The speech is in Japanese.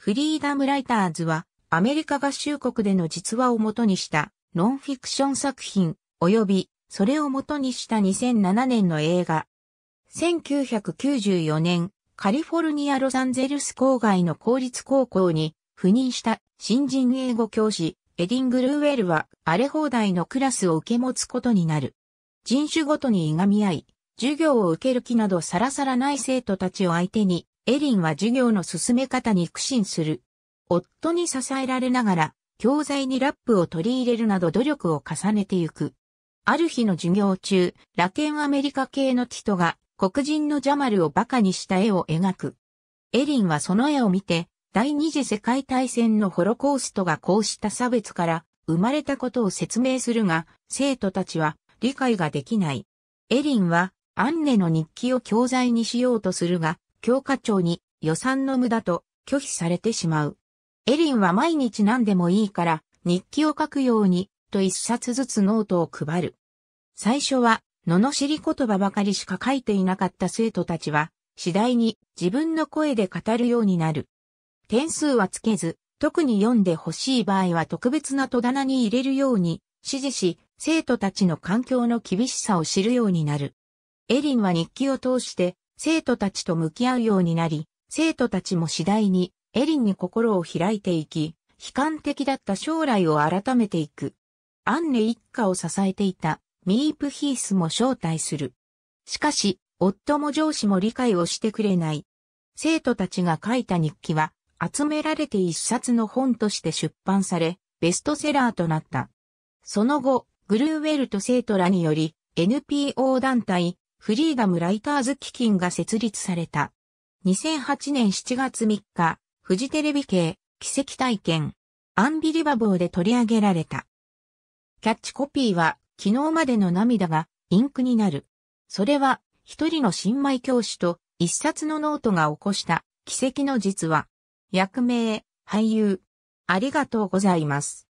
フリーダムライターズは、アメリカ合衆国での実話をもとにしたノンフィクション作品、及びそれをもとにした2007年の映画。1994年、カリフォルニア・ロサンゼルス郊外の公立高校に赴任した新人英語教師、エディングルーウェルは荒れ放題のクラスを受け持つことになる。人種ごとにいがみ合い、授業を受ける気などさらさらない生徒たちを相手に、エリンは授業の進め方に苦心する。夫に支えられながら、教材にラップを取り入れるなど努力を重ねてゆく。ある日の授業中、ラテンアメリカ系のティトが黒人のジャマルを馬鹿にした絵を描く。エリンはその絵を見て、第二次世界大戦のホロコーストがこうした差別から生まれたことを説明するが、生徒たちは理解ができない。エリンはアンネの日記を教材にしようとするが、教科庁に予算の無駄と拒否されてしまう。エリンは毎日何でもいいから日記を書くようにと一冊ずつノートを配る。最初は、罵り言葉ばかりしか書いていなかった生徒たちは、次第に自分の声で語るようになる。点数はつけず、特に読んでほしい場合は特別な戸棚に入れるように指示し、生徒たちの環境の厳しさを知るようになる。エリンは日記を通して生徒たちと向き合うようになり、生徒たちも次第にエリンに心を開いていき、悲観的だった将来を改めていく。アンネ一家を支えていたミープヒースも招待する。しかし、夫も上司も理解をしてくれない。生徒たちが書いた日記は集められて一冊の本として出版され、ベストセラーとなった。その後、グルーウェルと生徒らにより、NPO 団体、フリーダムライターズ基金が設立された。2008年7月3日、フジテレビ系、奇跡体験、アンビリバボーで取り上げられた。キャッチコピーは、昨日までの涙がインクになる。それは、一人の新米教師と一冊のノートが起こした奇跡の実話。役名、俳優。ありがとうございます。